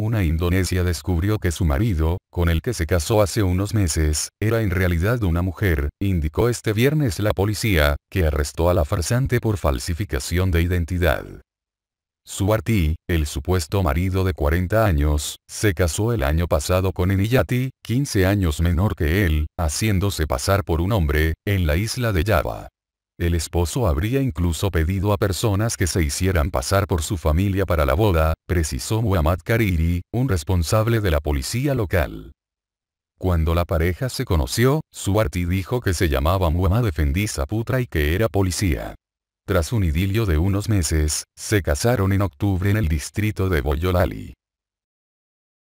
Una indonesia descubrió que su marido, con el que se casó hace unos meses, era en realidad una mujer, indicó este viernes la policía, que arrestó a la farsante por falsificación de identidad. Suarti, el supuesto marido de 40 años, se casó el año pasado con Eniyati, 15 años menor que él, haciéndose pasar por un hombre, en la isla de Java. El esposo habría incluso pedido a personas que se hicieran pasar por su familia para la boda, precisó Muhammad Kariri, un responsable de la policía local. Cuando la pareja se conoció, Suarti dijo que se llamaba Muhammad Efendi Putra y que era policía. Tras un idilio de unos meses, se casaron en octubre en el distrito de Boyolali.